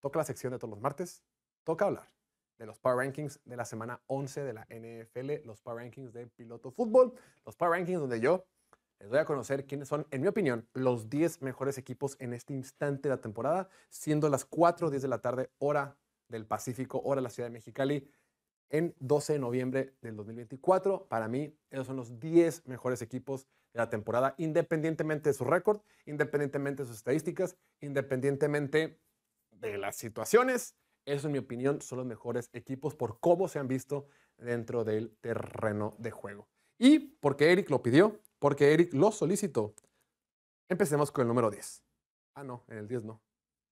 Toca la sección de todos los martes. Toca hablar de los Power Rankings de la semana 11 de la NFL, los Power Rankings de piloto fútbol, los Power Rankings donde yo les voy a conocer quiénes son, en mi opinión, los 10 mejores equipos en este instante de la temporada, siendo las 4 10 de la tarde, hora del Pacífico, hora de la Ciudad de Mexicali, en 12 de noviembre del 2024. Para mí, esos son los 10 mejores equipos de la temporada, independientemente de su récord, independientemente de sus estadísticas, independientemente de las situaciones, eso en mi opinión, son los mejores equipos por cómo se han visto dentro del terreno de juego. Y porque Eric lo pidió, porque Eric lo solicitó. Empecemos con el número 10. Ah, no, en el 10 no.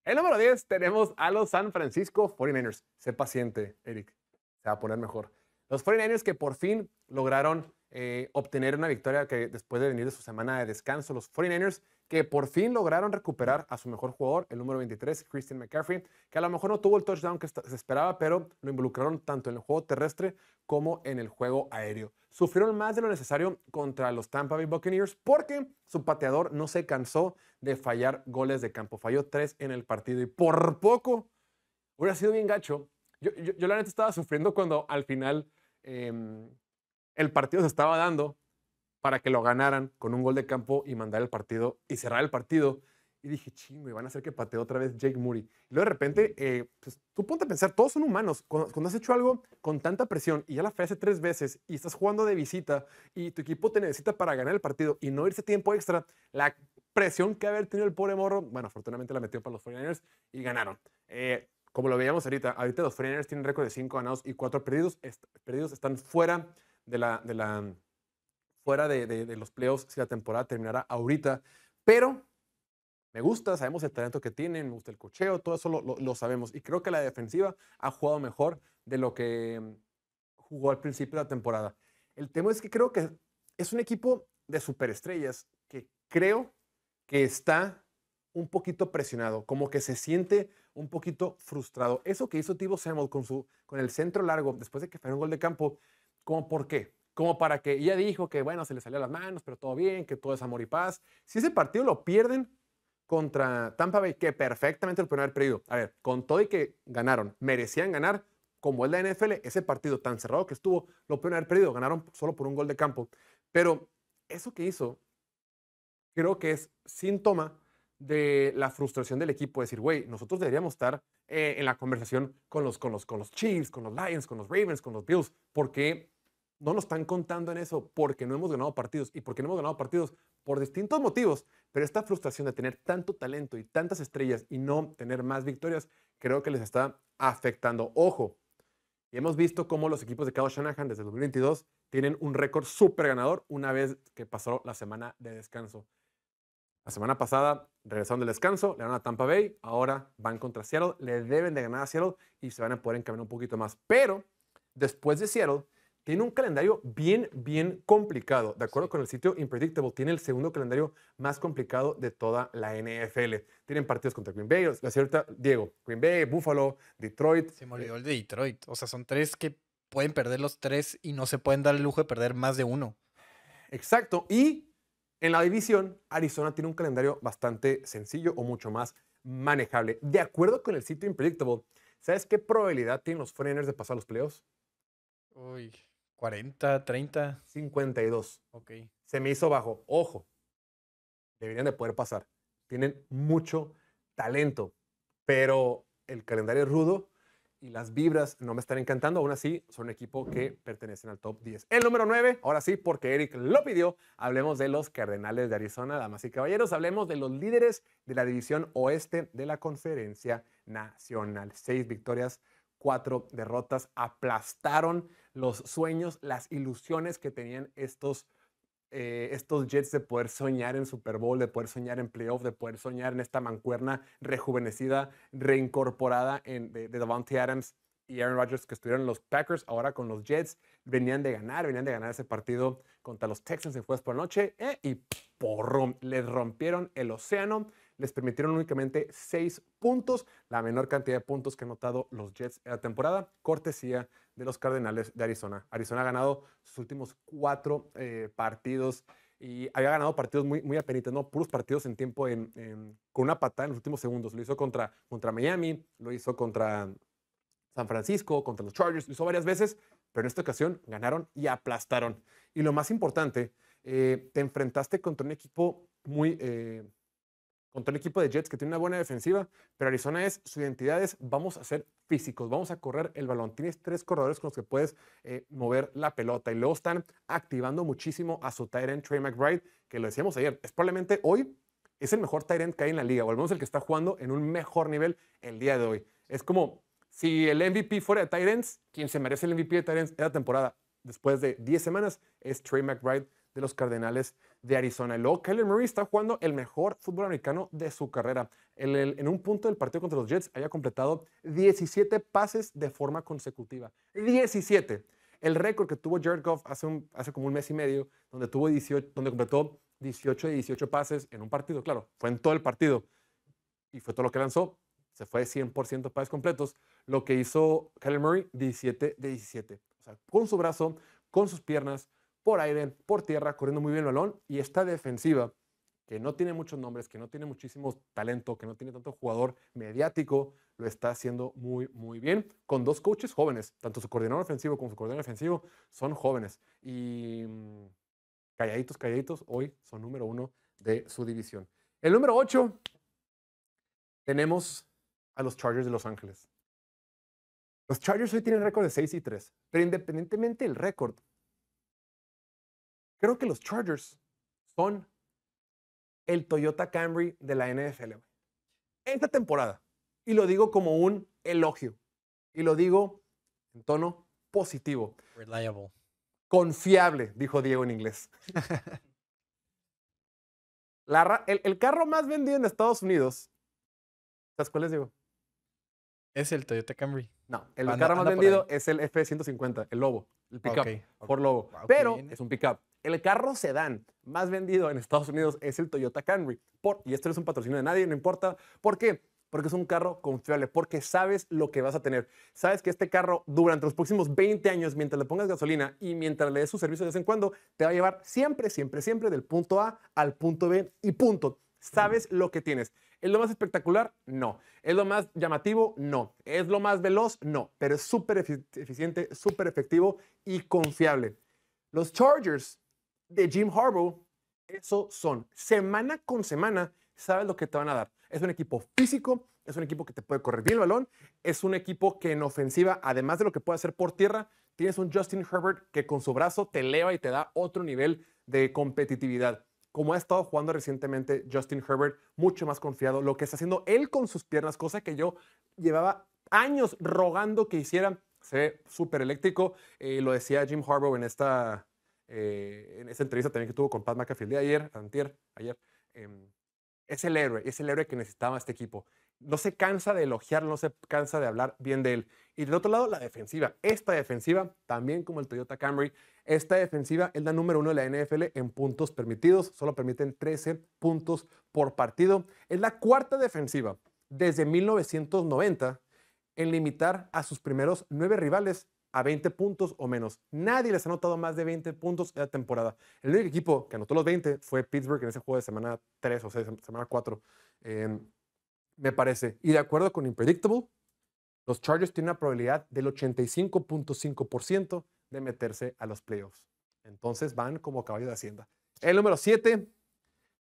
El número 10 tenemos a los San Francisco 49ers. Sé paciente, Eric. Se va a poner mejor. Los 49ers que por fin lograron eh, obtener una victoria que después de venir de su semana de descanso, los 49ers que por fin lograron recuperar a su mejor jugador, el número 23, Christian McCaffrey, que a lo mejor no tuvo el touchdown que se esperaba, pero lo involucraron tanto en el juego terrestre como en el juego aéreo. Sufrieron más de lo necesario contra los Tampa Bay Buccaneers porque su pateador no se cansó de fallar goles de campo. Falló tres en el partido y por poco hubiera sido bien gacho. Yo, la neta estaba sufriendo cuando al final... Em, el partido se estaba dando para que lo ganaran con un gol de campo y mandar el partido y cerrar el partido. Y dije, chingo, y van a hacer que patee otra vez Jake Murray Y luego de repente, eh, pues, tú ponte a pensar, todos son humanos. Cuando, has hecho algo con tanta presión y ya la hace tres veces y estás jugando de visita y tu equipo te necesita para ganar el partido y no irse tiempo extra, la presión que haber tenido el pobre morro, bueno, afortunadamente la metió para los 49ers y ganaron. Eh, como lo veíamos ahorita, ahorita los 49ers tienen récord de cinco ganados y cuatro perdidos. perdidos están fuera de la, de la fuera de, de, los playoffs si la temporada terminará ahorita. Pero me gusta, sabemos el talento que tienen, me gusta el cocheo, todo eso lo, sabemos. Y creo que la defensiva ha jugado mejor de lo que mm, jugó al principio de la temporada. El tema es que creo que es un equipo de superestrellas que creo que está un poquito presionado, como que se siente un poquito frustrado. Eso que hizo Tibo Samuel con, su, con el centro largo después de que fue un gol de campo, ¿Cómo por qué? Como para que ella dijo que, bueno, se le salió a las manos, pero todo bien, que todo es amor y paz. Si ese partido lo pierden contra Tampa Bay, que perfectamente lo pueden haber perdido. A ver, con todo y que ganaron, merecían ganar, como es la NFL, ese partido tan cerrado que estuvo, lo pueden haber perdido. Ganaron solo por un gol de campo. Pero eso que hizo, creo que es síntoma de la frustración del equipo, decir, güey, nosotros deberíamos estar eh, en la conversación con los, con, los, con los Chiefs, con los Lions, con los Ravens, con los Bills, porque no nos están contando en eso porque no hemos ganado partidos y porque no hemos ganado partidos por distintos motivos, pero esta frustración de tener tanto talento y tantas estrellas y no tener más victorias, creo que les está afectando. Ojo, y hemos visto cómo los equipos de Kyle Shanahan desde el 2022 tienen un récord súper ganador una vez que pasó la semana de descanso. La semana pasada regresaron del descanso, le ganaron a Tampa Bay, ahora van contra Seattle, le deben de ganar a Seattle y se van a poder encaminar un poquito más. Pero después de Seattle, tiene un calendario bien, bien complicado. De acuerdo con el sitio Impredictable, tiene el segundo calendario más complicado de toda la NFL. Tienen partidos contra Green Bay, la cierta, Diego, Green Bay, Buffalo, Detroit. Se me eh, el de Detroit. O sea, son tres que pueden perder los tres y no se pueden dar el lujo de perder más de uno. Exacto. Y en la división, Arizona tiene un calendario bastante sencillo o mucho más manejable. De acuerdo con el sitio Impredictable, ¿sabes qué probabilidad tienen los Foreigners de pasar los playoffs? Uy. ¿40, 30? 52. Ok. Se me hizo bajo. Ojo, deberían de poder pasar. Tienen mucho talento, pero el calendario es rudo y las vibras no me están encantando. Aún así, son un equipo que pertenecen al top 10. El número 9, ahora sí, porque Eric lo pidió, hablemos de los Cardenales de Arizona, damas y caballeros. Hablemos de los líderes de la división oeste de la Conferencia Nacional. Seis victorias cuatro derrotas aplastaron los sueños, las ilusiones que tenían estos, eh, estos Jets de poder soñar en Super Bowl, de poder soñar en playoff, de poder soñar en esta mancuerna rejuvenecida, reincorporada en, de, de Adams y Aaron Rodgers que estuvieron los Packers, ahora con los Jets, venían de ganar, venían de ganar ese partido contra los Texans en jueves por la noche eh, y por les rompieron el océano les permitieron únicamente seis puntos, la menor cantidad de puntos que han notado los Jets en la temporada, cortesía de los Cardenales de Arizona. Arizona ha ganado sus últimos cuatro eh, partidos y había ganado partidos muy, muy ¿no? Puros partidos en tiempo con una patada en los últimos segundos. Lo hizo contra, contra Miami, lo hizo contra San Francisco, contra los Chargers, lo hizo varias veces, pero en esta ocasión ganaron y aplastaron. Y lo más importante, eh, te enfrentaste contra un equipo muy, eh, contra un equipo de Jets que tiene una buena defensiva, pero Arizona es, su identidad es, vamos a ser físicos, vamos a correr el balón. Tienes tres corredores con los que puedes eh, mover la pelota y luego están activando muchísimo a su tyrant Trey McBride, que lo decíamos ayer, es probablemente hoy es el mejor tight que hay en la liga, o al el que está jugando en un mejor nivel el día de hoy. Es como si el MVP fuera de tight quien se merece el MVP de Tyrants la temporada después de 10 semanas es Trey McBride de los Cardenales de Arizona. Y luego Kyler Murray está jugando el mejor fútbol americano de su carrera. en un punto del partido contra los Jets haya completado 17 pases de forma consecutiva. 17. El récord que tuvo Jared Goff hace, hace como un mes y medio, donde, tuvo donde completó 18 de 18 pases en un partido, claro, fue en todo el partido. Y fue todo lo que lanzó. Se fue de 100% pases completos. Lo que hizo Kyler Murray, 17 de 17. O sea, con su brazo, con sus piernas, por aire, por tierra, corriendo muy bien el balón y esta defensiva que no tiene muchos nombres, que no tiene muchísimo talento, que no tiene tanto jugador mediático, lo está haciendo muy, muy bien, con dos coaches jóvenes, tanto su coordinador ofensivo como su coordinador defensivo son jóvenes. Y mm, calladitos, calladitos, hoy son número uno de su división. El número ocho, tenemos a los Chargers de Los Ángeles. Los Chargers hoy tienen récord de 6 y 3, pero independientemente del récord, Creo que los Chargers son el Toyota Camry de la NFL. en Esta temporada, y lo digo como un elogio, y lo digo en tono positivo. Reliable. Confiable, dijo Diego en inglés. el, carro más vendido en Estados Unidos, ¿sabes cuál es, Diego? Es el Toyota Camry. No, el carro más vendido es el F-150, el Lobo, el pickup, por Lobo. Pero es un pickup. El carro sedán más vendido en Estados Unidos es el Toyota Camry. y esto no es un patrocinio de nadie, no importa. ¿Por qué? Porque es un carro confiable, porque sabes lo que vas a tener. Sabes que este carro durante los próximos 20 años, mientras le pongas gasolina y mientras le des su servicio de vez en cuando, te va a llevar siempre, siempre, siempre del punto A al punto B y punto. Sabes lo que tienes. ¿Es lo más espectacular? No. ¿Es lo más llamativo? No. ¿Es lo más veloz? No. Pero es súper eficiente, súper efectivo y confiable. Los Chargers de Jim Harbaugh, eso son. Semana con semana sabes lo que te van a dar. Es un equipo físico, es un equipo que te puede correr bien el balón, es un equipo que en ofensiva, además de lo que puede hacer por tierra, tienes un Justin Herbert que con su brazo te eleva y te da otro nivel de competitividad. Como ha estado jugando recientemente Justin Herbert, mucho más confiado, lo que está haciendo él con sus piernas, cosa que yo llevaba años rogando que hiciera. se ve súper eléctrico. Eh, lo decía Jim Harbaugh en esta eh, en esa entrevista también que tuvo con Pat McAfee de ayer, ayer, em, es el héroe, es el héroe que necesitaba este equipo. No se cansa de elogiar, no se cansa de hablar bien de él. Y del otro lado, la defensiva. Esta defensiva, también como el Toyota Camry, esta defensiva es la número uno de la NFL en puntos permitidos. Solo permiten 13 puntos por partido. Es la cuarta defensiva desde 1990 en limitar a sus primeros nueve rivales a 20 puntos o menos. Nadie les ha anotado más de 20 puntos en la temporada. El único equipo que anotó los 20 fue Pittsburgh en ese juego de semana 3 o semana 4, em, me parece. Y de acuerdo con Impredictable, los Chargers tienen una probabilidad del 85.5% de meterse a los playoffs. Entonces van como caballo de hacienda. El número 7,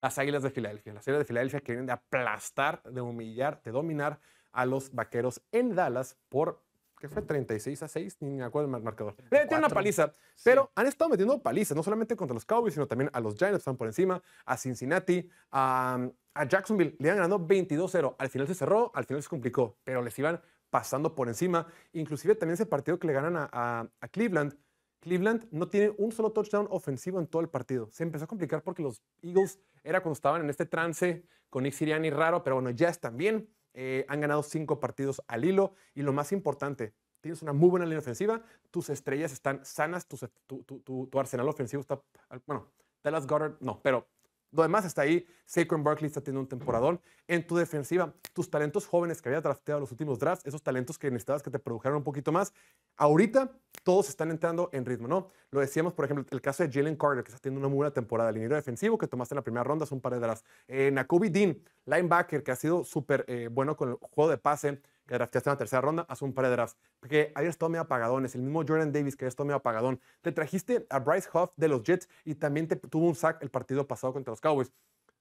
las Águilas de Filadelfia. Las Águilas de Filadelfia que vienen de aplastar, de humillar, de dominar a los Vaqueros en Dallas por que fue 36 a 6, ni me acuerdo el marcador. Le eh, tiene una paliza, pero han estado metiendo palizas, no solamente contra los Cowboys, sino también a los Giants, están por encima, a Cincinnati, a, Jacksonville, le iban ganando 22-0. Al final se cerró, al final se complicó, pero les iban pasando por encima. Inclusive también ese partido que le ganan a, Cleveland, Cleveland no tiene un solo touchdown ofensivo en todo el partido. Se empezó a complicar porque los Eagles era cuando estaban en este trance con Nick Sirianni raro, pero bueno, Jazz también. Eh, han ganado cinco partidos al hilo y lo más importante, tienes una muy buena línea ofensiva, tus estrellas están sanas, tu, arsenal ofensivo está, bueno, Dallas Goddard, no, pero lo demás está ahí. Saquon Barkley está teniendo un temporadón. En tu defensiva, tus talentos jóvenes que había drafteado en los últimos drafts, esos talentos que necesitabas que te produjeran un poquito más, Ahorita todos están entrando en ritmo, ¿no? Lo decíamos, por ejemplo, el caso de Jalen Carter, que está teniendo una muy buena temporada. El dinero defensivo que tomaste en la primera ronda es un par de drafts. Eh, Nakubi Dean, linebacker, que ha sido súper eh, bueno con el juego de pase, que drafteaste en la tercera ronda, hace un par de drafts. Porque ayer estado medio Es El mismo Jordan Davis, que estuvo estado medio apagadón. Te trajiste a Bryce Huff de los Jets y también te tuvo un sack el partido pasado contra los Cowboys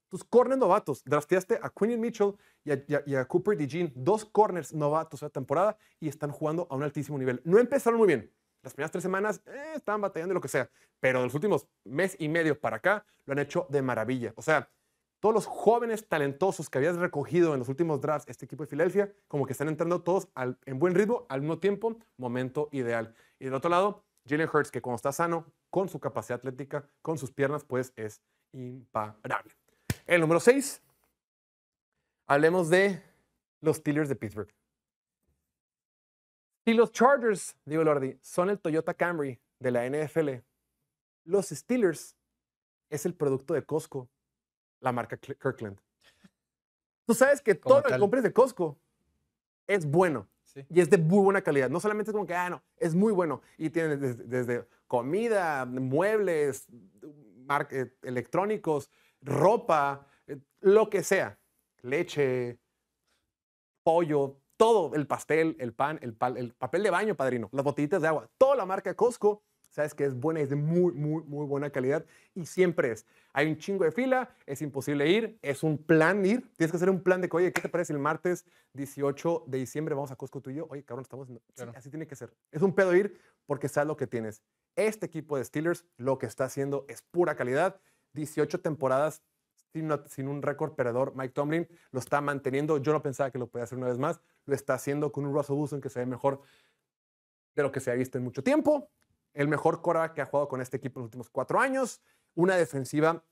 tus corners novatos. Drafteaste a Quinion Mitchell y a, y, a, Jean, Cooper DeJean, dos corners novatos la temporada y están jugando a un altísimo nivel. No empezaron muy bien. Las primeras tres semanas eh, estaban batallando y lo que sea, pero de los últimos mes y medio para acá lo han hecho de maravilla. O sea, todos los jóvenes talentosos que habías recogido en los últimos drafts, este equipo de Filadelfia, como que están entrando todos en buen ritmo, al mismo tiempo, momento ideal. Y del otro lado, Jalen Hurts, que cuando está sano, con su capacidad atlética, con sus piernas, pues es imparable. El número 6, hablemos de los Steelers de Pittsburgh. Si los Chargers, digo Lordi, son el Toyota Camry de la NFL, los Steelers es el producto de Costco, la marca Kirkland. Tú sabes que todo lo que compres de Costco es bueno. Y es de muy buena calidad. No solamente es como que, ah, no, es muy bueno. Y tiene desde comida, muebles, eh, electrónicos, ropa, eh, lo que sea, leche, pollo, todo, el pastel, el pan, el, papel de baño, padrino, las botellitas de agua, toda la marca Costco, sabes que es buena, es de muy, muy, muy buena calidad y siempre es. Hay un chingo de fila, es imposible ir, es un plan ir, tienes que hacer un plan de que, oye, ¿qué te parece el martes 18 de diciembre vamos a Costco tú y yo? Oye, cabrón, estamos... así tiene que ser. Es un pedo ir porque sabes lo que tienes. Este equipo de Steelers lo que está haciendo es pura calidad 18 temporadas sin, un récord perdedor. Mike Tomlin lo está manteniendo. Yo no pensaba que lo podía hacer una vez más. Lo está haciendo con un Russell Wilson que se ve mejor de lo que se ha visto en mucho tiempo. El mejor Cora que ha jugado con este equipo en los últimos cuatro años. Una defensiva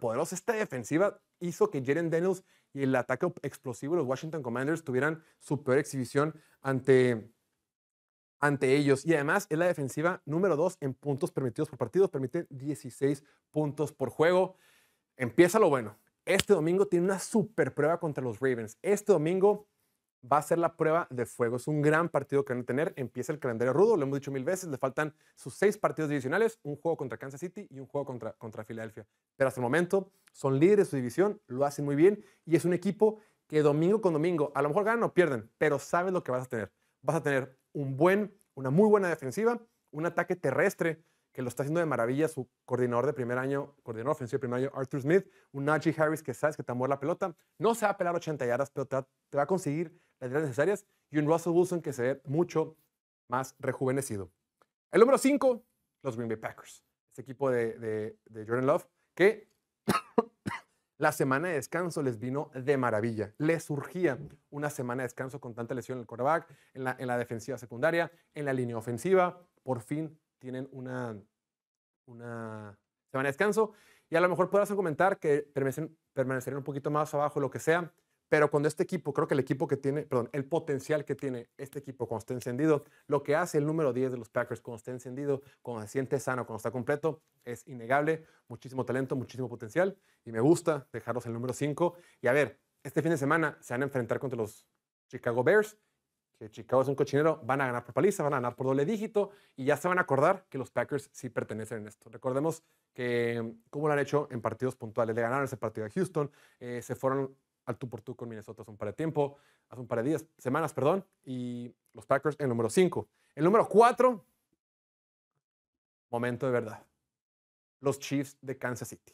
poderosa Esta defensiva hizo que Jaren Daniels y el ataque explosivo de los Washington Commanders tuvieran su peor exhibición ante ante ellos. Y además es la defensiva número 2 en puntos permitidos por partido, permite 16 puntos por juego. Empieza lo bueno. Este domingo tiene una super prueba contra los Ravens. Este domingo va a ser la prueba de fuego. Es un gran partido que van a tener. Empieza el calendario rudo, lo hemos dicho mil veces. Le faltan sus seis partidos divisionales, un juego contra Kansas City y un juego contra, contra Filadelfia. Pero hasta el momento son líderes de su división, lo hacen muy bien y es un equipo que domingo con domingo, a lo mejor ganan o pierden, pero saben lo que vas a tener. Vas a tener un buen, una muy buena defensiva, un ataque terrestre que lo está haciendo de maravilla su coordinador de primer año, coordinador ofensivo de primer año, Arthur Smith, un Najee Harris que sabes que te la pelota, no se va a pelar 80 yardas, pero te va, a conseguir las yardas necesarias, y un Russell Wilson que se ve mucho más rejuvenecido. El número 5, los Green Bay Packers, este equipo de Jordan Love, que la semana de descanso les vino de maravilla. Les surgía una semana de descanso con tanta lesión en el quarterback, en la, en la defensiva secundaria, en la línea ofensiva. Por fin tienen una, una semana de descanso. Y a lo mejor podrás comentar que permanecerían un poquito más abajo, lo que sea. Pero cuando este equipo, creo que el equipo que tiene, perdón, el potencial que tiene este equipo cuando está encendido, lo que hace el número 10 de los Packers cuando está encendido, cuando se siente sano, cuando está completo, es innegable. Muchísimo talento, muchísimo potencial. Y me gusta dejarlos el número 5. Y a ver, este fin de semana se van a enfrentar contra los Chicago Bears, que Chicago es un cochinero, van a ganar por paliza, van a ganar por doble dígito y ya se van a acordar que los Packers sí pertenecen en esto. Recordemos que como lo han hecho en partidos puntuales. Le ganaron ese partido a Houston, eh, se fueron al tú por tú con Minnesota hace un par de tiempo, hace un par de días, semanas, perdón, y los Packers en el número 5. El número 4, momento de verdad, los Chiefs de Kansas City.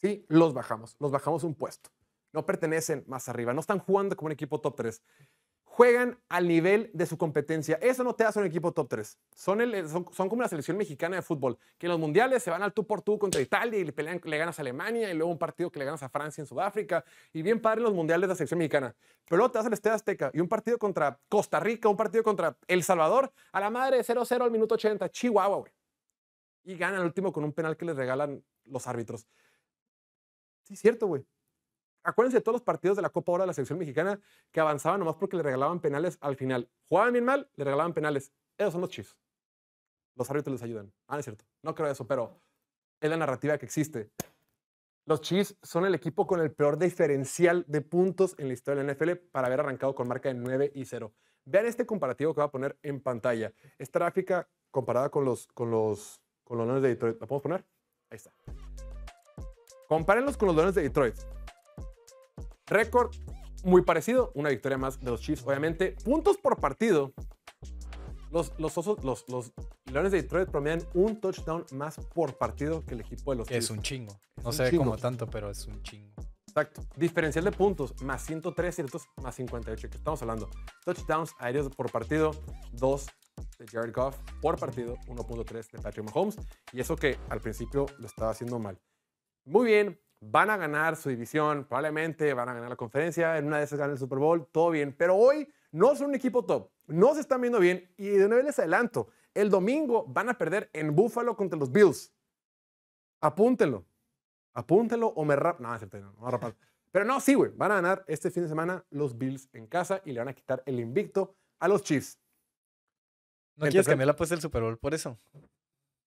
Sí, los bajamos, los bajamos un puesto. No pertenecen más arriba, no están jugando como un equipo top 3 juegan al nivel de su competencia. Eso no te hace un equipo top 3. Eh, son, como la selección mexicana de fútbol, que en los mundiales se van al tú por tú contra Italia y le, pelean, le ganas a Alemania y luego un partido que le ganas a Francia en Sudáfrica. Y bien padre los mundiales de la selección mexicana. Pero luego te vas al Estadio Azteca y un partido contra Costa Rica, un partido contra El Salvador, a la madre 0-0 al minuto 80, Chihuahua, güey. Y ganan el último con un penal que les regalan los árbitros. Sí, cierto, güey acuérdense de todos los partidos de la Copa Oro de la selección mexicana que avanzaban nomás porque le regalaban penales al final. Jugaban bien mal, le regalaban penales. Esos son los chis. Los árbitros les ayudan. Ah, no es cierto. No creo eso, pero es la narrativa que existe. Los Chiefs son el equipo con el peor diferencial de puntos en la historia de la NFL para haber arrancado con marca de 9 y 0. Vean este comparativo que voy a poner en pantalla. Es gráfica comparada con los con los con los de Detroit. ¿Lo podemos poner? Ahí está. Compárenlos con los Leones de Detroit. Récord muy parecido, una victoria más de los Chiefs, obviamente. Puntos por partido. Los, los, osos, los, los Leones de Detroit promedian un touchdown más por partido que el equipo de los Chiefs. Es un chingo. no sé se ve como tanto, pero es un chingo. Exacto. Diferencial de puntos, más 103 y más 58, que estamos hablando. Touchdowns aéreos por partido, 2 de Jared Goff por partido, 1.3 de Patrick Mahomes. Y eso que al principio lo estaba haciendo mal. Muy bien, van a ganar su división, probablemente van a ganar la conferencia, en una de esas ganan el Super Bowl, todo bien, pero hoy no son un equipo top, no se están viendo bien y de una vez les adelanto, el domingo van a perder en Buffalo contra los Bills. Apúntenlo, apúntenlo o me rap... No, no, no, rapa. Pero no, sí, güey, van a ganar este fin de semana los Bills en casa y le van a quitar el invicto a los Chiefs. ¿No quieres que me la puse el Super Bowl por eso?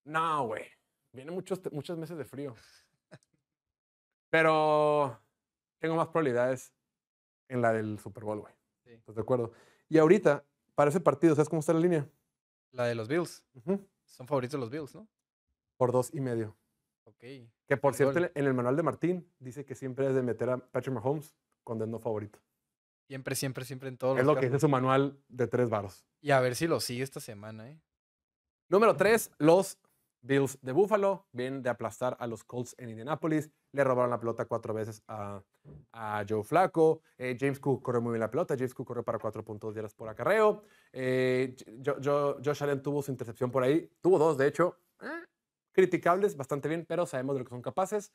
No, güey. Vienen muchos, muchos meses de frío. Pero tengo más probabilidades en la del Super Bowl, güey. de acuerdo? Y ahorita, para ese partido, ¿sabes cómo está la línea? La de los Bills. Son favoritos los Bills, ¿no? Por dos y medio. Ok. Que por cierto, en el manual de Martín dice que siempre es de meter a Patrick Mahomes cuando es no favorito. Siempre, siempre, siempre en todos es lo que dice su manual de tres varos. Y a ver si lo sigue esta semana, ¿eh? Número tres, los Bills de Buffalo, vienen de aplastar a los Colts en Indianapolis, le robaron la pelota cuatro veces a, Joe Flaco, eh, James Cook corrió muy bien la pelota, James Cook corrió para de yardas por acarreo, yo, eh, yo, Josh Allen tuvo su intercepción por ahí, tuvo dos de hecho, eh, criticables, bastante bien, pero sabemos de lo que son capaces.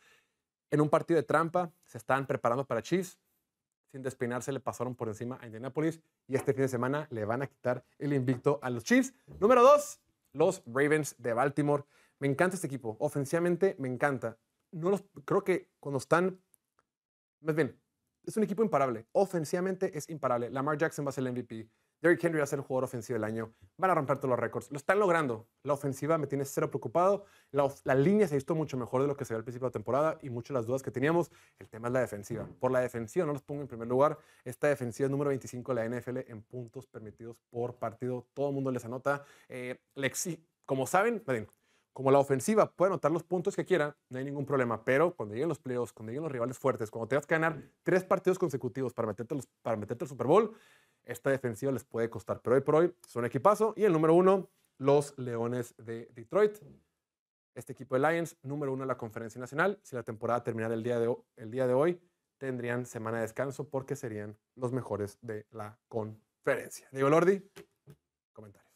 En un partido de trampa, se están preparando para Chiefs, sin despeinarse le pasaron por encima a Indianapolis y este fin de semana le van a quitar el invicto a los Chiefs. Número dos, los Ravens de Baltimore. Me encanta este equipo. Ofensivamente me encanta. No los, creo que cuando están. Más bien, es un equipo imparable. Ofensivamente es imparable. Lamar Jackson va a ser el MVP. Derrick Henry va a ser el jugador ofensivo del año. Van a romper todos los récords. Lo están logrando. La ofensiva me tiene cero preocupado. La, línea se ha visto mucho mejor de lo que se ve al principio de la temporada y muchas de las dudas que teníamos. El tema es la defensiva. Por la defensiva, no los pongo en primer lugar. Esta defensiva es número 25 de la NFL en puntos permitidos por partido. Todo el mundo les anota. Eh, Lexi, como saben, como la ofensiva puede anotar los puntos que quiera, no hay ningún problema. Pero cuando lleguen los playoffs, cuando lleguen los rivales fuertes, cuando tengas que ganar tres partidos consecutivos para meterte, los, para meterte al Super Bowl, esta defensiva les puede costar. Pero hoy por hoy es un equipazo. Y el número uno, los Leones de Detroit. Este equipo de Lions, número uno en la Conferencia Nacional. Si la temporada terminara el día de, el día de hoy, tendrían semana de descanso porque serían los mejores de la conferencia. Diego Lordi, comentarios.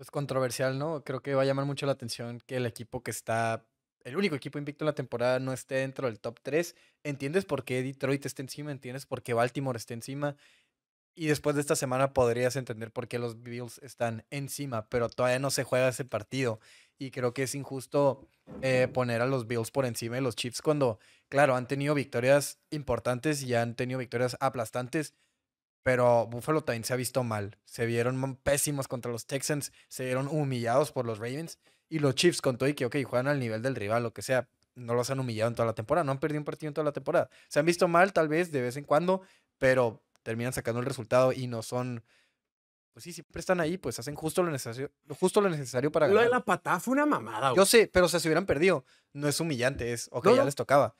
Es controversial, ¿no? Creo que va a llamar mucho la atención que el equipo que está el único equipo invicto en la temporada no esté dentro del top 3. Entiendes por qué Detroit está encima, entiendes por qué Baltimore está encima. Y después de esta semana podrías entender por qué los Bills están encima, pero todavía no se juega ese partido. Y creo que es injusto eh, poner a los Bills por encima de los Chiefs cuando, claro, han tenido victorias importantes y han tenido victorias aplastantes, pero Buffalo también se ha visto mal. Se vieron pésimos contra los Texans, se vieron humillados por los Ravens y los Chiefs con todo y que, ok, juegan al nivel del rival, lo que sea. No los han humillado en toda la temporada, no han perdido un partido en toda la temporada. Se han visto mal, tal vez, de vez en cuando, pero terminan sacando el resultado y no son pues sí, siempre están ahí, pues hacen justo lo necesario, justo lo necesario para ganar. Lo de la patada fue una mamada, Yo sé, pero si se hubieran perdido, no es humillante, es, ok, ya les tocaba.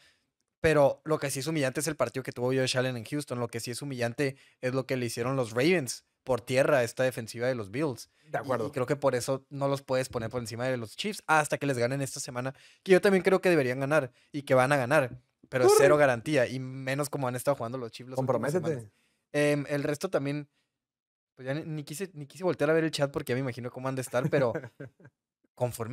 Pero lo que sí es humillante es el partido que tuvo de Shalen en Houston. Lo que sí es humillante es lo que le hicieron los Ravens por tierra a esta defensiva de los Bills. De acuerdo. Y creo que por eso no los puedes poner por encima de los Chiefs hasta que les ganen esta semana, que yo también creo que deberían ganar y que van a ganar, pero es cero garantía y menos como han estado jugando los Chiefs. Comprométete. Em, el resto también, pues ya ni, quise, ni quise voltear a ver el chat porque ya me imagino cómo han de estar, pero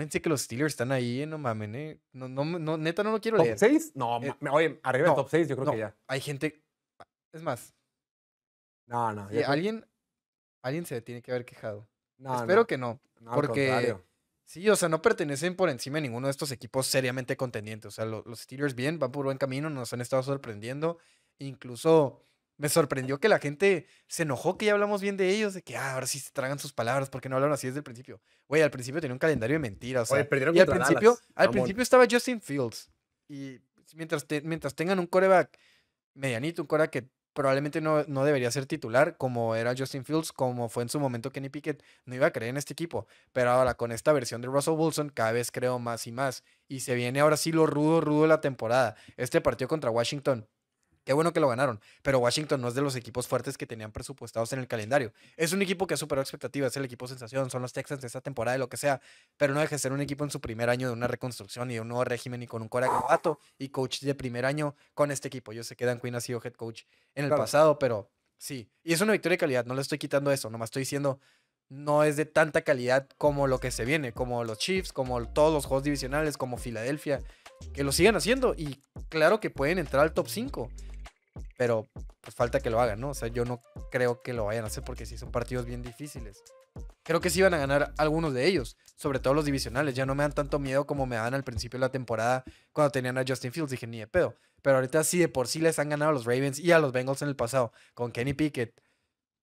sé que los Steelers están ahí, no mames eh. No, no, no, neta, no lo quiero leer. ¿Top 6? No, eh, oye, arriba del top 6 yo creo que ya. Hay gente, es más. No, no. alguien, alguien se tiene que haber quejado. Espero que no, porque... Sí, o sea, no pertenecen por encima de ninguno de estos equipos seriamente contendientes. O sea, los Steelers bien, van por buen camino, nos han estado sorprendiendo. Incluso me sorprendió que la gente se enojó que ya hablamos bien de ellos, de que ah, ahora sí se tragan sus palabras porque no hablaron así desde el principio. Güey, al principio tenía un calendario de mentiras. al principio, al principio estaba Justin Fields. Y mientras, mientras tengan un coreback medianito, un coreback que probablemente no, no, debería ser titular, como era Justin Fields, como fue en su momento Kenny Pickett, no iba a creer en este equipo. Pero ahora con esta versión de Russell Wilson, cada vez creo más y más. Y se viene ahora sí lo rudo, rudo de la temporada. Este partido contra Washington, Qué bueno que lo ganaron, pero Washington no es de los equipos fuertes que tenían presupuestados en el calendario. Es un equipo que ha superado expectativas, es el equipo sensación, son los Texans de esta temporada y lo que sea, pero no deja de ser un equipo en su primer año de una reconstrucción y un nuevo régimen y con un core agravato y coach de primer año con este equipo. Yo sé que Dan Quinn ha sido head coach en el pasado, pero sí, y es una victoria de calidad, no le estoy quitando eso, nomás estoy diciendo no es de tanta calidad como lo que se viene, como los Chiefs, como todos los juegos divisionales, como Filadelfia, que lo sigan haciendo y claro que pueden entrar al top 5 pero pues falta que lo hagan, ¿no? O sea, yo no creo que lo vayan a hacer porque sí son partidos bien difíciles. Creo que sí van a ganar algunos de ellos, sobre todo los divisionales. Ya no me dan tanto miedo como me daban al principio de la temporada cuando tenían a Justin Fields. Dije, ni de pedo. Pero ahorita sí de por sí les han ganado a los Ravens y a los Bengals en el pasado, con Kenny Pickett.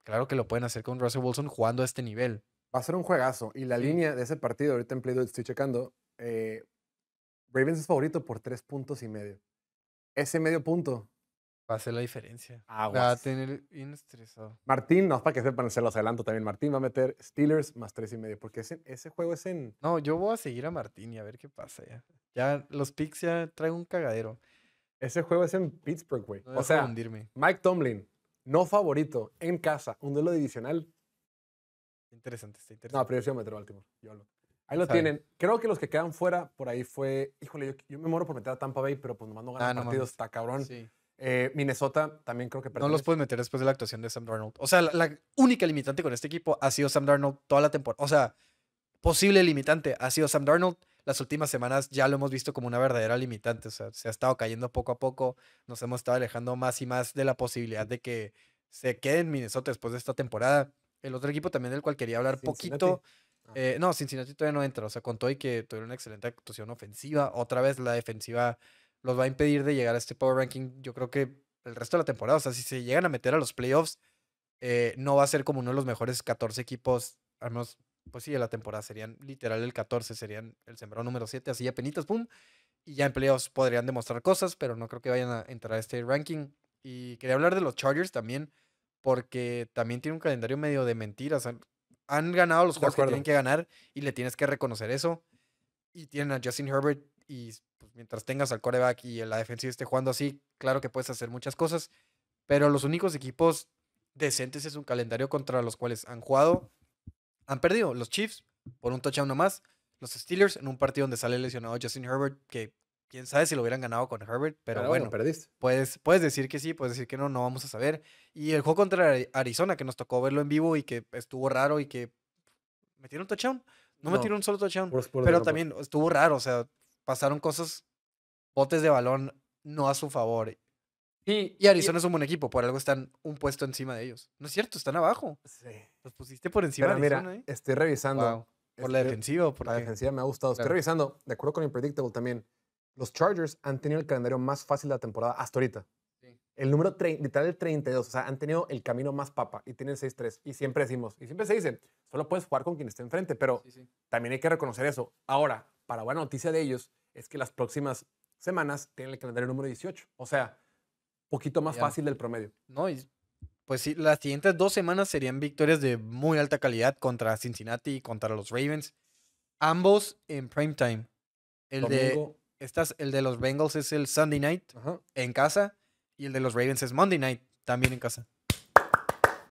Claro que lo pueden hacer con Russell Wilson jugando a este nivel. Va a ser un juegazo. Y la línea de ese partido, ahorita en Play estoy checando, eh, Ravens es favorito por tres puntos y medio. Ese medio punto Va a ser la diferencia. Va a tener bien estresado. Martín, no, para que sepan, se los adelanto también. Martín va a meter Steelers más tres y medio, porque ese, juego es en... No, yo voy a seguir a Martín y a ver qué pasa ya. Ya los picks ya traen un cagadero. Ese juego es en Pittsburgh, güey. o sea, Mike Tomlin, no favorito, en casa, un duelo divisional. Interesante, está interesante. No, pero yo sí voy a meter Baltimore. Ahí lo tienen. Creo que los que quedan fuera por ahí fue. Híjole, yo, me muero por meter a Tampa Bay, pero pues nomás no ganan ah, partidos, está cabrón. Sí. Eh, Minnesota también creo que perdón. No los puedes meter después de la actuación de Sam Darnold. O sea, la, única limitante con este equipo ha sido Sam Darnold toda la temporada. O sea, posible limitante ha sido Sam Darnold. Las últimas semanas ya lo hemos visto como una verdadera limitante. O sea, se ha estado cayendo poco a poco. Nos hemos estado alejando más y más de la posibilidad de que se quede en Minnesota después de esta temporada. El otro equipo también del cual quería hablar poquito. Ah. Eh, no, Cincinnati todavía no entra. O sea, contó y que tuvieron una excelente actuación ofensiva. Otra vez la defensiva los va a impedir de llegar a este power ranking. Yo creo que el resto de la temporada, o sea, si se llegan a meter a los playoffs, eh, no va a ser como uno de los mejores 14 equipos, al menos, pues sí, de la temporada. Serían literal el 14, serían el sembrado número 7, así ya penitas, pum. Y ya en playoffs podrían demostrar cosas, pero no creo que vayan a entrar a este ranking. Y quería hablar de los Chargers también, porque también tiene un calendario medio de mentiras. Han, han ganado los juegos que tienen que ganar y le tienes que reconocer eso. Y tienen a Justin Herbert y mientras tengas al coreback y la defensiva esté jugando así, claro que puedes hacer muchas cosas, pero los únicos equipos decentes es un calendario contra los cuales han jugado, han perdido. Los Chiefs por un touchdown nomás, los Steelers en un partido donde sale lesionado Justin Herbert, que quién sabe si lo hubieran ganado con Herbert, pero, bueno, Puedes, puedes decir que sí, puedes decir que no, no vamos a saber. Y el juego contra Arizona, que nos tocó verlo en vivo y que estuvo raro y que metieron touchdown. No, metieron un solo touchdown, pero también estuvo raro, o sea, pasaron cosas, botes de balón no a su favor. y Arizona es un buen equipo, por algo están un puesto encima de ellos. No es cierto, están abajo. Sí. Los pusiste por encima de Arizona. ¿eh? estoy revisando. Por la defensiva. Por la defensiva me ha gustado. Estoy revisando, de acuerdo con Impredictable también, los Chargers han tenido el calendario más fácil de la temporada hasta ahorita. El número literal el 32, o sea, han tenido el camino más papa y tienen 6-3. Y siempre decimos, y siempre se dice, solo puedes jugar con quien esté enfrente, pero también hay que reconocer eso. Ahora, para buena noticia de ellos es que las próximas semanas tienen el calendario número 18. O sea, poquito más fácil del promedio. No, y pues sí, las siguientes dos semanas serían victorias de muy alta calidad contra Cincinnati y contra los Ravens. Ambos en prime time. El, de, el de los Bengals es el Sunday night en casa y el de los Ravens es Monday night también en casa.